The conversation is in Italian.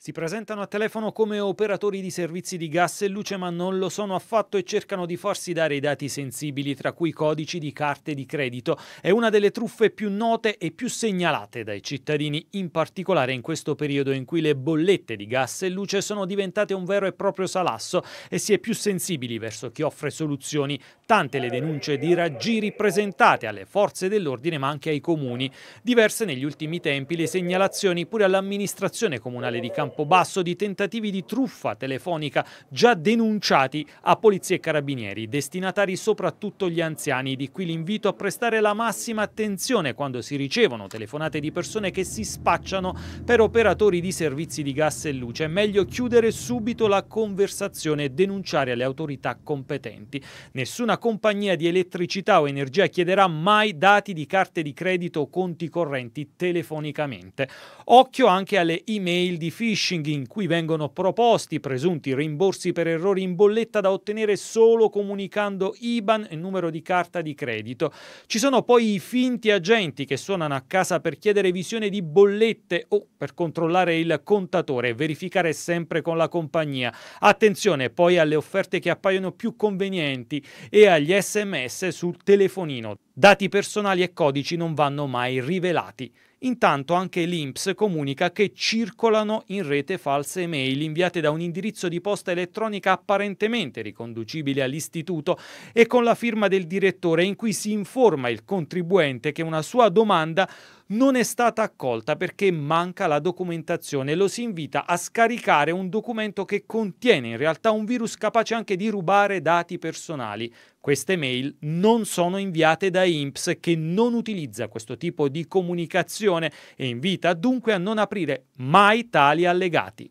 Si presentano a telefono come operatori di servizi di gas e luce ma non lo sono affatto e cercano di farsi dare i dati sensibili tra cui codici di carte di credito. È una delle truffe più note e più segnalate dai cittadini, in particolare in questo periodo in cui le bollette di gas e luce sono diventate un vero e proprio salasso e si è più sensibili verso chi offre soluzioni. Tante le denunce di raggiri presentate alle forze dell'ordine ma anche ai comuni. Diverse negli ultimi tempi le segnalazioni pure all'amministrazione comunale di Campania campo basso di tentativi di truffa telefonica già denunciati a polizia e carabinieri, destinatari soprattutto gli anziani. Di qui l'invito a prestare la massima attenzione quando si ricevono telefonate di persone che si spacciano per operatori di servizi di gas e luce. È meglio chiudere subito la conversazione e denunciare alle autorità competenti. Nessuna compagnia di elettricità o energia chiederà mai dati di carte di credito o conti correnti telefonicamente. Occhio anche alle email di phishing phishing in cui vengono proposti presunti rimborsi per errori in bolletta da ottenere solo comunicando IBAN e numero di carta di credito. Ci sono poi i finti agenti che suonano a casa per chiedere visione di bollette o per controllare il contatore e verificare sempre con la compagnia. Attenzione poi alle offerte che appaiono più convenienti e agli sms sul telefonino. Dati personali e codici non vanno mai rivelati. Intanto anche l'INPS comunica che circolano in rete false email inviate da un indirizzo di posta elettronica apparentemente riconducibile all'istituto e con la firma del direttore in cui si informa il contribuente che una sua domanda non è stata accolta perché manca la documentazione. Lo si invita a scaricare un documento che contiene in realtà un virus capace anche di rubare dati personali. Queste mail non sono inviate da IMPS che non utilizza questo tipo di comunicazione e invita dunque a non aprire mai tali allegati.